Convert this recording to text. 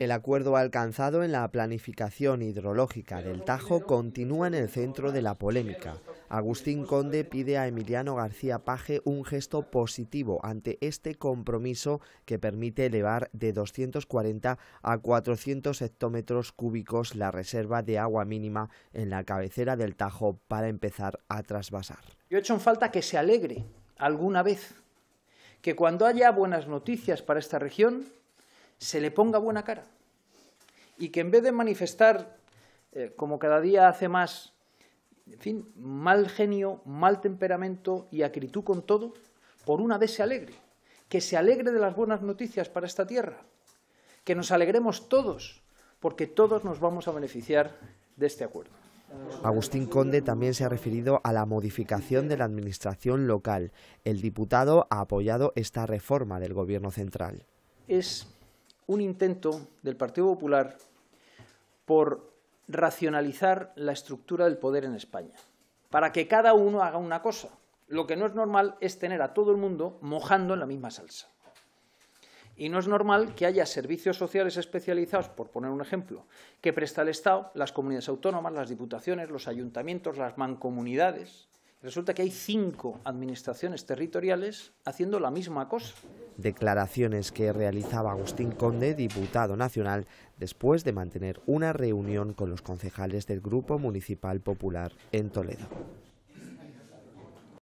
El acuerdo alcanzado en la planificación hidrológica del Tajo continúa en el centro de la polémica. Agustín Conde pide a Emiliano García Paje un gesto positivo ante este compromiso que permite elevar de 240 a 400 hectómetros cúbicos la reserva de agua mínima en la cabecera del Tajo para empezar a trasvasar. Yo he hecho en falta que se alegre alguna vez que cuando haya buenas noticias para esta región se le ponga buena cara y que en vez de manifestar, eh, como cada día hace más, en fin, mal genio, mal temperamento y acritud con todo, por una vez se alegre, que se alegre de las buenas noticias para esta tierra, que nos alegremos todos, porque todos nos vamos a beneficiar de este acuerdo. Agustín Conde también se ha referido a la modificación de la administración local. El diputado ha apoyado esta reforma del Gobierno central. Es un intento del Partido Popular por racionalizar la estructura del poder en España, para que cada uno haga una cosa. Lo que no es normal es tener a todo el mundo mojando en la misma salsa. Y no es normal que haya servicios sociales especializados, por poner un ejemplo, que presta el Estado, las comunidades autónomas, las diputaciones, los ayuntamientos, las mancomunidades, Resulta que hay cinco administraciones territoriales haciendo la misma cosa. Declaraciones que realizaba Agustín Conde, diputado nacional, después de mantener una reunión con los concejales del Grupo Municipal Popular en Toledo.